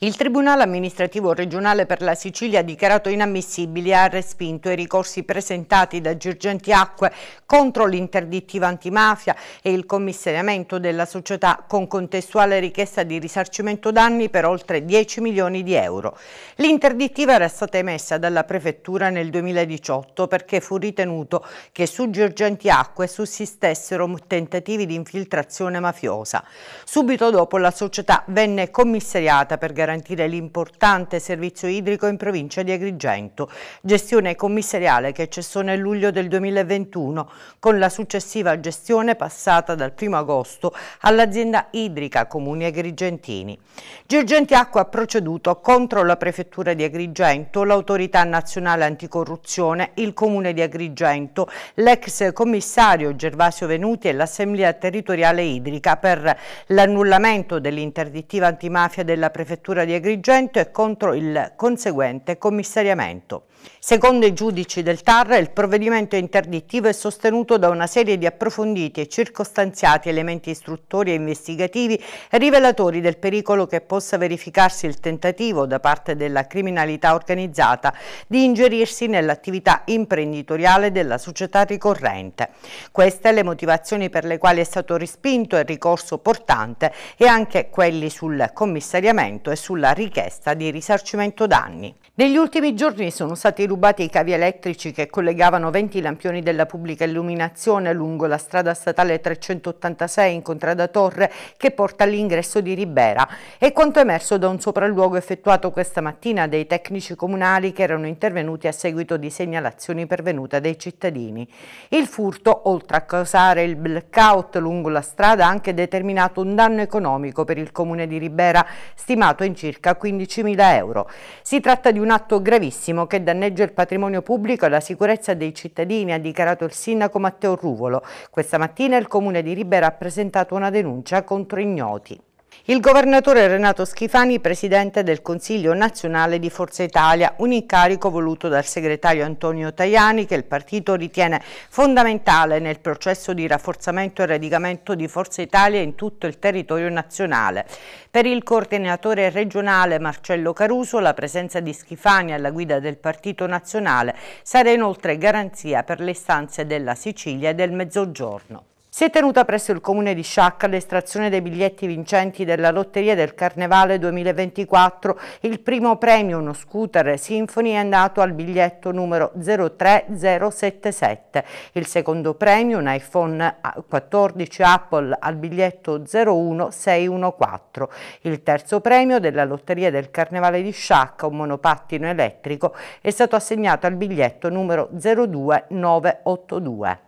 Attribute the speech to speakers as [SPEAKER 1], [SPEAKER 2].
[SPEAKER 1] Il Tribunale amministrativo regionale per la Sicilia ha dichiarato inammissibili e ha respinto i ricorsi presentati da Girgenti Acque contro l'interdittiva antimafia e il commissariamento della società con contestuale richiesta di risarcimento danni per oltre 10 milioni di euro. L'interdittiva era stata emessa dalla Prefettura nel 2018 perché fu ritenuto che su Girgenti Acque sussistessero tentativi di infiltrazione mafiosa. Subito dopo la società venne commissariata per garantire garantire l'importante servizio idrico in provincia di Agrigento, gestione commissariale che cessò nel luglio del 2021 con la successiva gestione passata dal 1 agosto all'azienda idrica Comuni Agrigentini. Girgenti Acqua ha proceduto contro la prefettura di Agrigento, l'autorità nazionale anticorruzione, il comune di Agrigento, l'ex commissario Gervasio Venuti e l'assemblea territoriale idrica per l'annullamento dell'interdittiva antimafia della prefettura di Agrigento e contro il conseguente commissariamento. Secondo i giudici del TAR, il provvedimento interdittivo è sostenuto da una serie di approfonditi e circostanziati elementi istruttori e investigativi rivelatori del pericolo che possa verificarsi il tentativo da parte della criminalità organizzata di ingerirsi nell'attività imprenditoriale della società ricorrente. Queste le motivazioni per le quali è stato respinto il ricorso portante e anche quelli sul commissariamento e sulla richiesta di risarcimento danni. Negli ultimi giorni sono stati stati rubati i cavi elettrici che collegavano 20 lampioni della pubblica illuminazione lungo la strada statale 386 in Contrada Torre che porta all'ingresso di Ribera. E quanto emerso da un sopralluogo effettuato questa mattina dai tecnici comunali che erano intervenuti a seguito di segnalazioni pervenute dai cittadini. Il furto, oltre a causare il blackout lungo la strada, ha anche determinato un danno economico per il comune di Ribera stimato in circa 15.000 euro. Si tratta di un atto gravissimo che danneggia danneggia il patrimonio pubblico e la sicurezza dei cittadini, ha dichiarato il sindaco Matteo Ruvolo. Questa mattina il comune di Ribera ha presentato una denuncia contro ignoti. Il governatore Renato Schifani, presidente del Consiglio nazionale di Forza Italia, un incarico voluto dal segretario Antonio Tajani che il partito ritiene fondamentale nel processo di rafforzamento e radicamento di Forza Italia in tutto il territorio nazionale. Per il coordinatore regionale Marcello Caruso la presenza di Schifani alla guida del partito nazionale sarà inoltre garanzia per le istanze della Sicilia e del Mezzogiorno. Si è tenuta presso il comune di Sciacca l'estrazione dei biglietti vincenti della lotteria del Carnevale 2024. Il primo premio, uno scooter Symphony, è andato al biglietto numero 03077. Il secondo premio, un iPhone 14 Apple al biglietto 01614. Il terzo premio della lotteria del Carnevale di Sciacca, un monopattino elettrico, è stato assegnato al biglietto numero 02982.